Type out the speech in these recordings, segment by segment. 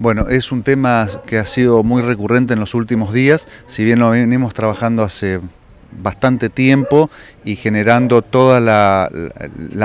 Bueno, es un tema que ha sido muy recurrente en los últimos días, si bien lo venimos trabajando hace bastante tiempo y generando toda la,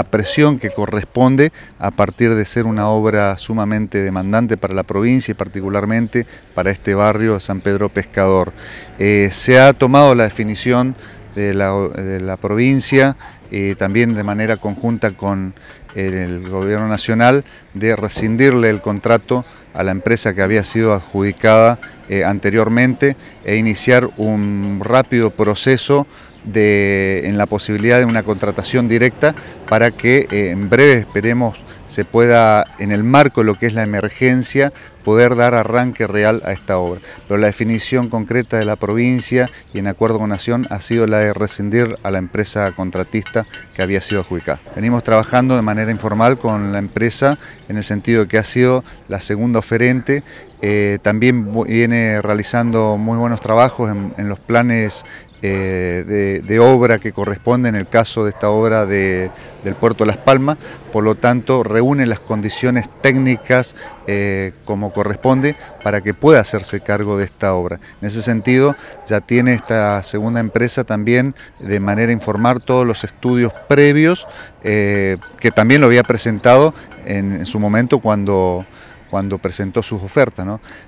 presión que corresponde a partir de ser una obra sumamente demandante para la provincia y particularmente para este barrio San Pedro Pescador. Eh, se ha tomado la definición de la, provincia, eh, también de manera conjunta con eh, el gobierno nacional, de rescindirle el contrato a la empresa que había sido adjudicada eh, anteriormente e iniciar un rápido proceso de, en la posibilidad de una contratación directa para que eh, en breve esperemos se pueda, en el marco de lo que es la emergencia, poder dar arranque real a esta obra. Pero la definición concreta de la provincia y en acuerdo con Nación ha sido la de rescindir a la empresa contratista que había sido adjudicada. Venimos trabajando de manera informal con la empresa en el sentido de que ha sido la segunda oferente eh, también viene realizando muy buenos trabajos en los planes eh, de, obra que corresponde en el caso de esta obra de, del puerto de Las Palmas, por lo tanto reúne las condiciones técnicas eh, como corresponde para que pueda hacerse cargo de esta obra. En ese sentido ya tiene esta segunda empresa también de manera informar todos los estudios previos eh, que también lo había presentado en su momento cuando cuando presentó sus ofertas.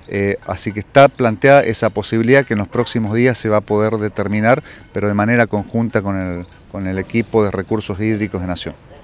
Eh, así que está planteada esa posibilidad que en los próximos días se va a poder determinar, pero de manera conjunta con el equipo de recursos hídricos de Nación.